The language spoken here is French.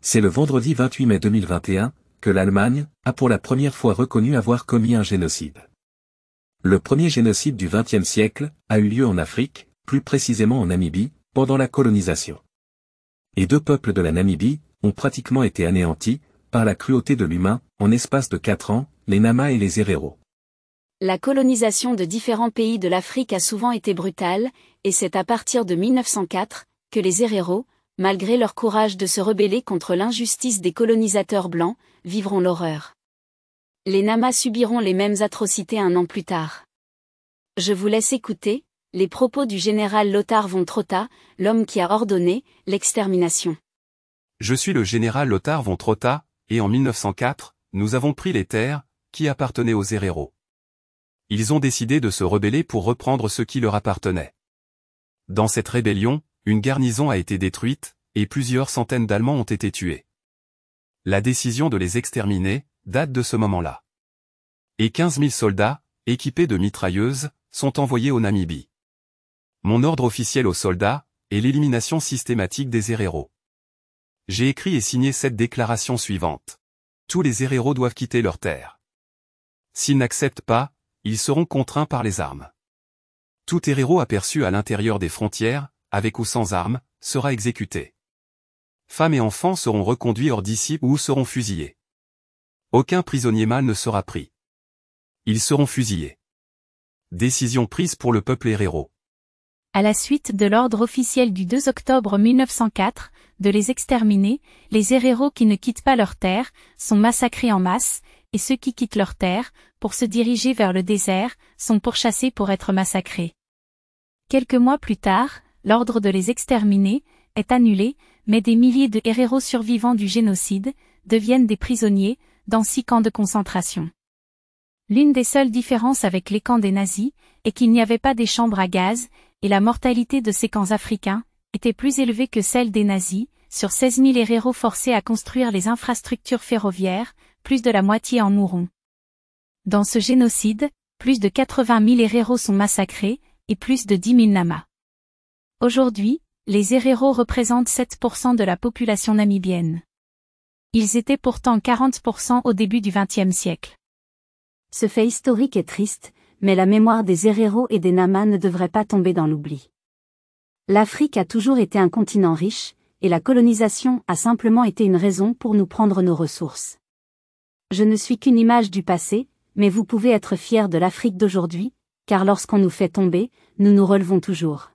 C'est le vendredi 28 mai 2021 que l'Allemagne a pour la première fois reconnu avoir commis un génocide. Le premier génocide du XXe siècle a eu lieu en Afrique, plus précisément en Namibie, pendant la colonisation. Et deux peuples de la Namibie ont pratiquement été anéantis, par la cruauté de l'humain, en espace de quatre ans, les Nama et les Herero. La colonisation de différents pays de l'Afrique a souvent été brutale, et c'est à partir de 1904 que les Herero, malgré leur courage de se rebeller contre l'injustice des colonisateurs blancs, vivront l'horreur. Les Namas subiront les mêmes atrocités un an plus tard. Je vous laisse écouter, les propos du général Lothar von Trotta, l'homme qui a ordonné l'extermination. Je suis le général Lothar von Trotta, et en 1904, nous avons pris les terres, qui appartenaient aux Herero. Ils ont décidé de se rebeller pour reprendre ce qui leur appartenait. Dans cette rébellion, une garnison a été détruite, et plusieurs centaines d'Allemands ont été tués. La décision de les exterminer date de ce moment-là. Et 15 000 soldats, équipés de mitrailleuses, sont envoyés au Namibie. Mon ordre officiel aux soldats est l'élimination systématique des héréros. J'ai écrit et signé cette déclaration suivante. Tous les héréros doivent quitter leur terre. S'ils n'acceptent pas, ils seront contraints par les armes. Tout héréro aperçu à l'intérieur des frontières avec ou sans armes, sera exécuté. Femmes et enfants seront reconduits hors d'ici ou seront fusillés. Aucun prisonnier mâle ne sera pris. Ils seront fusillés. Décision prise pour le peuple héréro. À la suite de l'ordre officiel du 2 octobre 1904, de les exterminer, les héréro qui ne quittent pas leur terre, sont massacrés en masse, et ceux qui quittent leur terre, pour se diriger vers le désert, sont pourchassés pour être massacrés. Quelques mois plus tard, l'ordre de les exterminer, est annulé, mais des milliers de héréros survivants du génocide deviennent des prisonniers dans six camps de concentration. L'une des seules différences avec les camps des nazis est qu'il n'y avait pas des chambres à gaz, et la mortalité de ces camps africains était plus élevée que celle des nazis, sur 16 000 héros forcés à construire les infrastructures ferroviaires, plus de la moitié en mourront. Dans ce génocide, plus de 80 000 héros sont massacrés, et plus de 10 000 Namas. Aujourd'hui, les héréros représentent 7% de la population namibienne. Ils étaient pourtant 40% au début du XXe siècle. Ce fait historique est triste, mais la mémoire des Herero et des Nama ne devrait pas tomber dans l'oubli. L'Afrique a toujours été un continent riche, et la colonisation a simplement été une raison pour nous prendre nos ressources. Je ne suis qu'une image du passé, mais vous pouvez être fiers de l'Afrique d'aujourd'hui, car lorsqu'on nous fait tomber, nous nous relevons toujours.